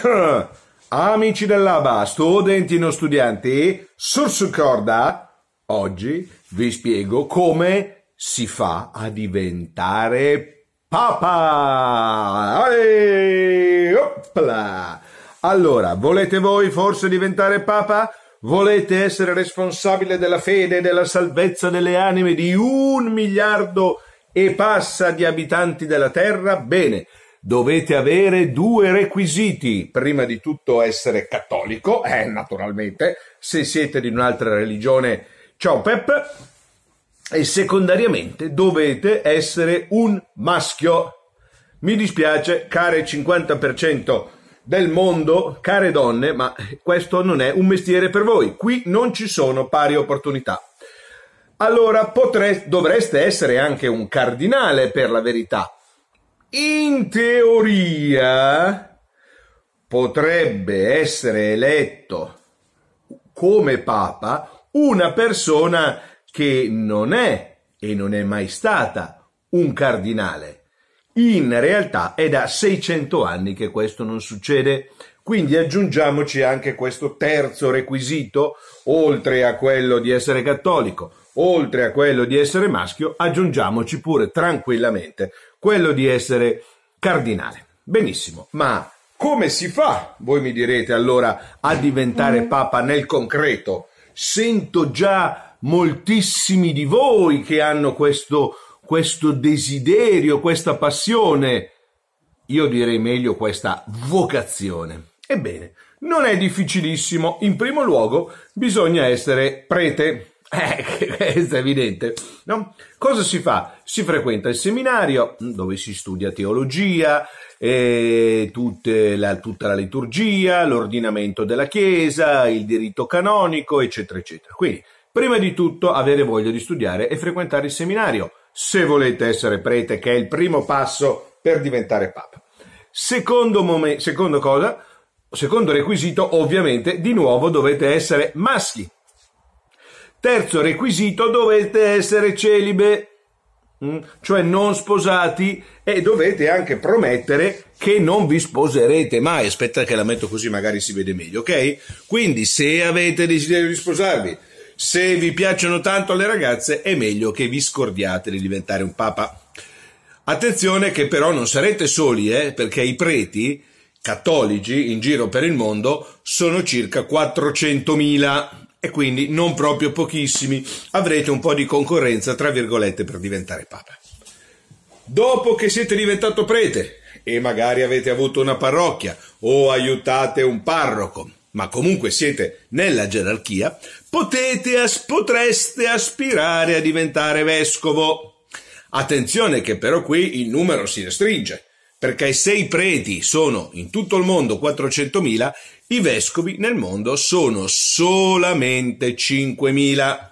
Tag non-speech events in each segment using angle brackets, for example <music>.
<coughs> Amici dell'ABA, studenti e non studenti, su corda, oggi vi spiego come si fa a diventare papa. Allora, volete voi forse diventare papa? Volete essere responsabile della fede e della salvezza delle anime di un miliardo e passa di abitanti della terra? Bene, dovete avere due requisiti. Prima di tutto essere cattolico, eh, naturalmente, se siete di un'altra religione, ciao Pep, e secondariamente dovete essere un maschio. Mi dispiace, care 50% del mondo, care donne, ma questo non è un mestiere per voi. Qui non ci sono pari opportunità. Allora potreste, dovreste essere anche un cardinale per la verità, in teoria potrebbe essere eletto come papa una persona che non è e non è mai stata un cardinale. In realtà è da 600 anni che questo non succede. Quindi aggiungiamoci anche questo terzo requisito, oltre a quello di essere cattolico, oltre a quello di essere maschio, aggiungiamoci pure tranquillamente quello di essere cardinale. Benissimo, ma come si fa, voi mi direte allora, a diventare mm. papa nel concreto? Sento già moltissimi di voi che hanno questo, questo desiderio, questa passione, io direi meglio questa vocazione. Ebbene, non è difficilissimo. In primo luogo bisogna essere prete, eh, questo <laughs> è evidente. No? Cosa si fa? Si frequenta il seminario mm, dove si studia teologia, eh, la, tutta la liturgia, l'ordinamento della Chiesa, il diritto canonico, eccetera, eccetera. Quindi, prima di tutto, avere voglia di studiare e frequentare il seminario, se volete essere prete, che è il primo passo per diventare papa. Secondo, mom- secondo cosa? Secondo requisito, ovviamente, di nuovo dovete essere maschi Terzo requisito, dovete essere celibe, mm? cioè non sposati e dovete anche promettere che non vi sposerete mai. Aspetta che la metto così magari si vede meglio, ok? Quindi se avete desiderio di sposarvi, se vi piacciono tanto le ragazze, è meglio che vi scordiate di diventare un papa. Attenzione che però non sarete soli, eh, perché i preti cattolici in giro per il mondo sono circa 400.000 e quindi non proprio pochissimi avrete un po' di concorrenza, tra virgolette, per diventare papa. Dopo che siete diventato prete e magari avete avuto una parrocchia o aiutate un parroco, ma comunque siete nella gerarchia, potete, potreste aspirare a diventare vescovo. Attenzione che però qui il numero si restringe perché se i preti sono in tutto il mondo 400.000, i vescovi nel mondo sono solamente 5.000.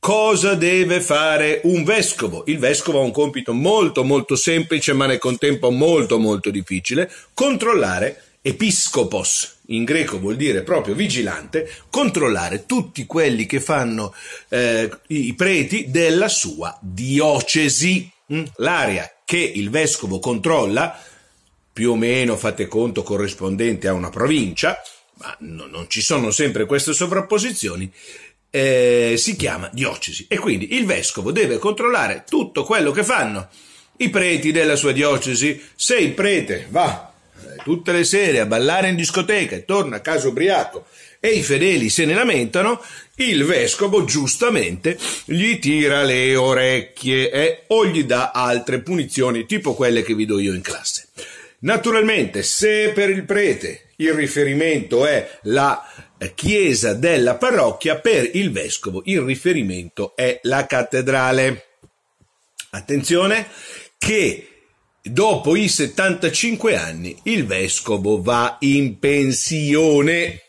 Cosa deve fare un vescovo? Il vescovo ha un compito molto molto semplice ma nel contempo molto molto difficile, controllare episcopos, in greco vuol dire proprio vigilante, controllare tutti quelli che fanno eh, i preti della sua diocesi, mm? l'area che il vescovo controlla, più o meno fate conto corrispondente a una provincia, ma no, non ci sono sempre queste sovrapposizioni, eh, si chiama diocesi e quindi il vescovo deve controllare tutto quello che fanno i preti della sua diocesi. Se il prete va eh, tutte le sere a ballare in discoteca e torna a casa ubriaco e i fedeli se ne lamentano, il vescovo giustamente gli tira le orecchie eh, o gli dà altre punizioni, tipo quelle che vi do io in classe. Naturalmente, se per il prete il riferimento è la chiesa della parrocchia, per il vescovo il riferimento è la cattedrale. Attenzione che dopo i 75 anni il vescovo va in pensione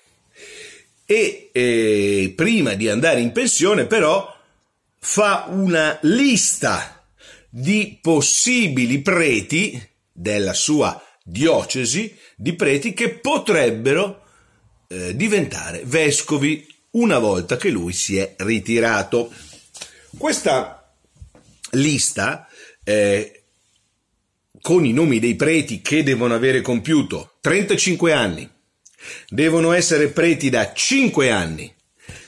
e eh, prima di andare in pensione però fa una lista di possibili preti della sua diocesi di preti che potrebbero eh, diventare vescovi una volta che lui si è ritirato. Questa lista eh, con i nomi dei preti che devono avere compiuto 35 anni, devono essere preti da 5 anni,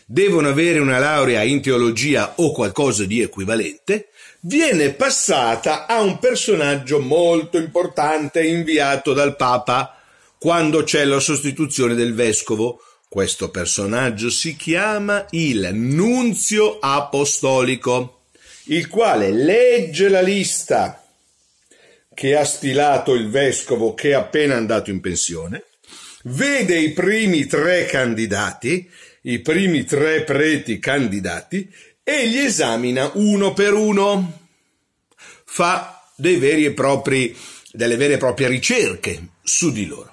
devono avere una laurea in teologia o qualcosa di equivalente, viene passata a un personaggio molto importante inviato dal Papa quando c'è la sostituzione del vescovo. Questo personaggio si chiama il Nunzio Apostolico, il quale legge la lista che ha stilato il vescovo che è appena andato in pensione vede i primi tre candidati, i primi tre preti candidati, e li esamina uno per uno. Fa propri, delle vere e proprie ricerche su di loro.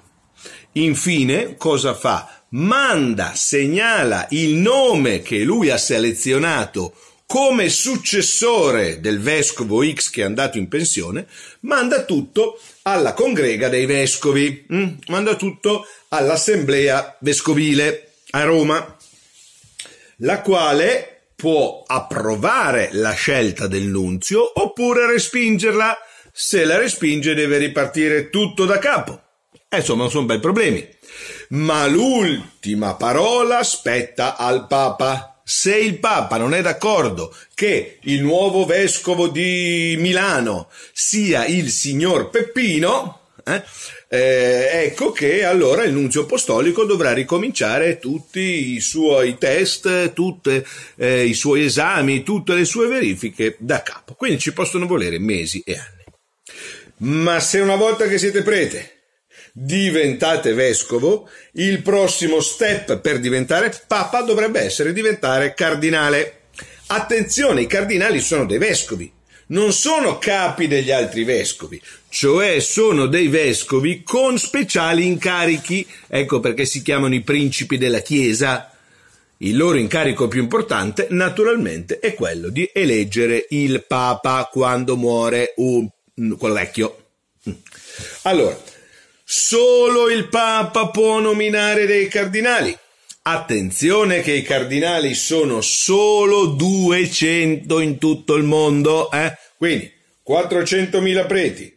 Infine, cosa fa? Manda, segnala il nome che lui ha selezionato come successore del vescovo X che è andato in pensione, manda tutto alla congrega dei vescovi, mm? manda tutto all'assemblea vescovile a Roma, la quale può approvare la scelta del nunzio oppure respingerla. Se la respinge deve ripartire tutto da capo. E eh, insomma, non sono bei problemi. Ma l'ultima parola spetta al Papa se il Papa non è d'accordo che il nuovo vescovo di Milano sia il signor Peppino, eh, eh, ecco che allora il nunzio apostolico dovrà ricominciare tutti i suoi test, tutti eh, i suoi esami, tutte le sue verifiche da capo. Quindi ci possono volere mesi e anni. Ma se una volta che siete prete diventate vescovo, il prossimo step per diventare papa dovrebbe essere diventare cardinale. Attenzione, i cardinali sono dei vescovi, non sono capi degli altri vescovi, cioè sono dei vescovi con speciali incarichi, ecco perché si chiamano i principi della Chiesa. Il loro incarico più importante, naturalmente, è quello di eleggere il Papa quando muore un, quello vecchio. Allora, Solo il Papa può nominare dei cardinali. Attenzione che i cardinali sono solo 200 in tutto il mondo, eh? Quindi 400.000 preti,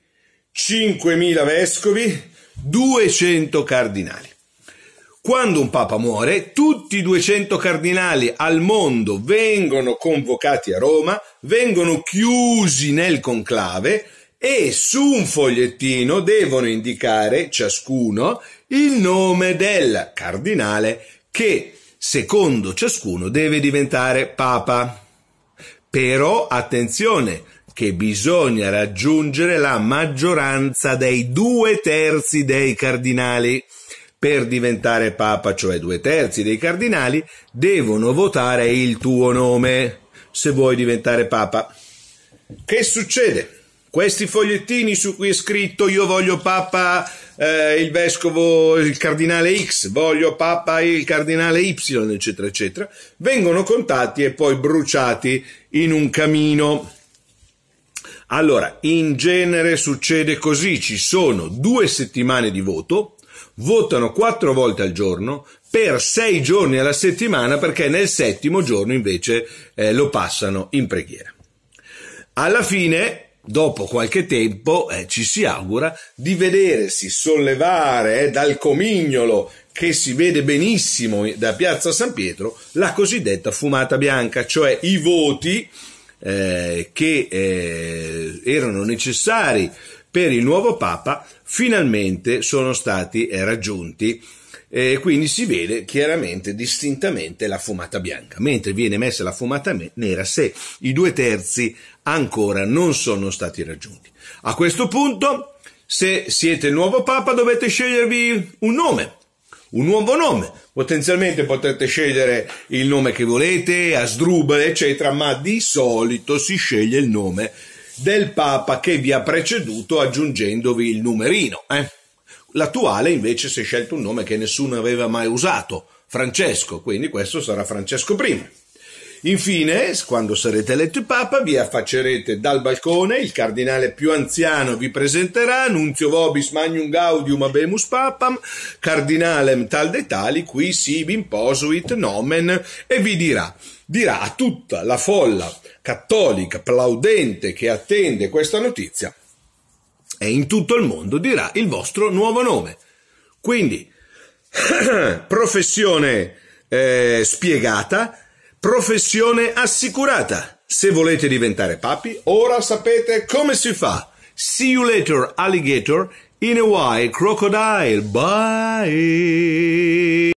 5.000 vescovi, 200 cardinali. Quando un papa muore, tutti i 200 cardinali al mondo vengono convocati a Roma, vengono chiusi nel conclave, e su un fogliettino devono indicare ciascuno il nome del cardinale che secondo ciascuno deve diventare papa. Però attenzione che bisogna raggiungere la maggioranza dei due terzi dei cardinali. Per diventare papa, cioè due terzi dei cardinali, devono votare il tuo nome se vuoi diventare papa. Che succede? questi fogliettini su cui è scritto io voglio Papa eh, il vescovo, il cardinale X, voglio Papa il cardinale Y, eccetera, eccetera, vengono contati e poi bruciati in un camino. Allora, in genere succede così, ci sono due settimane di voto, votano quattro volte al giorno, per sei giorni alla settimana, perché nel settimo giorno invece eh, lo passano in preghiera. Alla fine dopo qualche tempo eh, ci si augura di vedersi sollevare eh, dal comignolo che si vede benissimo eh, da Piazza San Pietro la cosiddetta fumata bianca, cioè i voti eh, che eh, erano necessari per il nuovo Papa finalmente sono stati raggiunti e quindi si vede chiaramente, distintamente la fumata bianca, mentre viene messa la fumata nera se i due terzi ancora non sono stati raggiunti. A questo punto, se siete il nuovo Papa, dovete scegliervi un nome, un nuovo nome. Potenzialmente potete scegliere il nome che volete, Asdrubal, eccetera, ma di solito si sceglie il nome del Papa che vi ha preceduto aggiungendovi il numerino. Eh? L'attuale invece si è scelto un nome che nessuno aveva mai usato, Francesco, quindi questo sarà Francesco I. Infine, quando sarete eletto Papa, vi affaccerete dal balcone, il cardinale più anziano vi presenterà Nunzio Vobis Magnum Gaudium Abemus Papam, Cardinalem tal de tali, qui si posuit nomen, e vi dirà, dirà a tutta la folla cattolica plaudente che attende questa notizia, e in tutto il mondo dirà il vostro nuovo nome. Quindi, <clears throat> professione eh, spiegata, Professione assicurata. Se volete diventare papi, ora sapete come si fa. See you later, alligator. In a while, crocodile. Bye.